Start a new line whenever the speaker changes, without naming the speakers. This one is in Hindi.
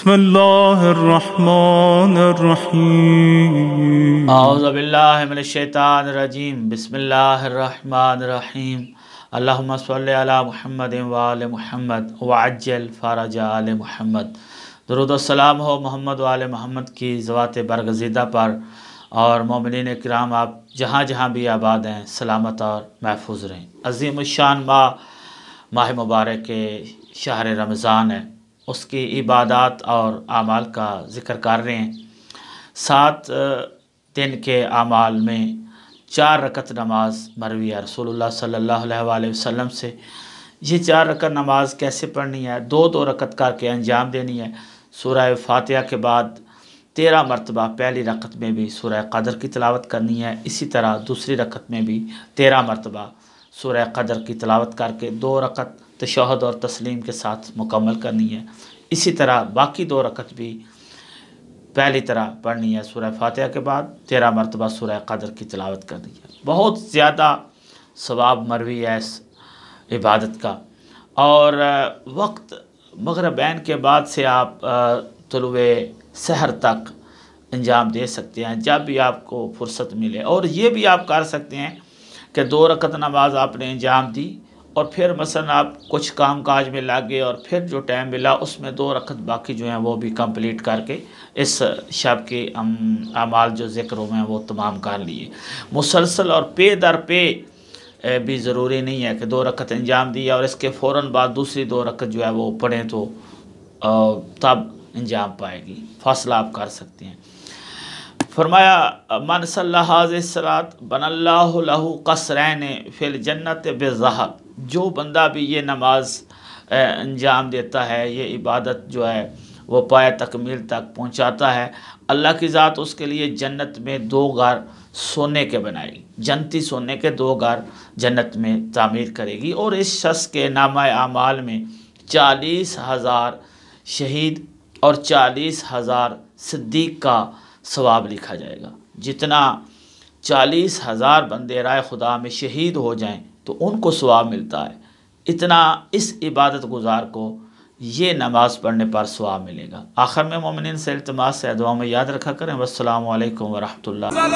بسم الله الرحمن الرحيم اعوذ بالله من الشيطان الرجيم بسم الله الرحمن الرحيم اللهم صل على محمد وعلى محمد وعجل فرج آل محمد दरुद सलाम हो محمد वाल मोहम्मद की ज़वात बरगजीदा पर और ममिन कराम आप जहाँ جہاں भी आबाद हैं सलामत और महफूज रहें अजीम शान माह माह मुबारक के शहर रमज़ान है उसकी इबादत और आमाल का ज़िक्र कर रहे हैं सात दिन के आमाल में चार रकत नमाज मरवी है रसोल्ला सल्ला वसम से ये चार रकत नमाज कैसे पढ़नी है दो दो रकत करके अंजाम देनी है सूरह फातह के बाद तेरह मरतबा पहली रकत में भी सूरह कदर की तलावत करनी है इसी तरह दूसरी रकत में भी तेरह मरतबा सूरह कदर की तलावत करके दो रकत तशहद और तस्लीम के साथ मुकम्मल करनी है इसी तरह बाकी दो रकत भी पहली तरह पढ़नी है सूर्य फातह के बाद तेरह मरतबा सूर्य कदर की तलावत करनी है बहुत ज़्यादा स्वाब मरवी है इस इबादत का और वक्त मगरबैन के बाद से आप तलु शहर तक अंजाम दे सकते हैं जब भी आपको फुर्सत मिले और ये भी आप कर सकते हैं कि दो रकत नमाज आपने अंजाम दी और फिर मसलन आप कुछ काम काज में लागे और फिर जो टाइम मिला उसमें दो रखत बाकी जो हैं वो भी कंप्लीट करके इस शब के अमाल जो जिक्र हुए हैं वो तमाम कर लिए मुसलसल और पे दर पे भी ज़रूरी नहीं है कि दो रखत अंजाम दी और इसके फ़ौर बाद दूसरी दो रखत जो है वो पढ़ें तो तब अंजाम पाएगी फासला आप कर सकते हैं फरमाया मन मनसल्लात बनल्लाहु कसरैन फिल जन्नत बेजहर जो बंदा भी ये नमाज अंजाम देता है ये इबादत जो है वो पाए तकमील तक पहुँचाता है अल्लाह की ज़ात उसके लिए जन्नत में दो घर सोने के बनाएगी जनती सोने के दो घर जन्नत में तामीर करेगी और इस शख्स के नामा आमाल में चालीस हज़ार शहीद और चालीस हज़ार सिद्दीक का सवाब लिखा जाएगा जितना चालीस हज़ार बंदे राय खुदा में शहीद हो जाएं तो उनको सवाब मिलता है इतना इस इबादत गुजार को ये नमाज़ पढ़ने पर सवाब मिलेगा आखिर में मोमिन से अल्तमास से अदवा में याद रखा करें वसलम वरहमल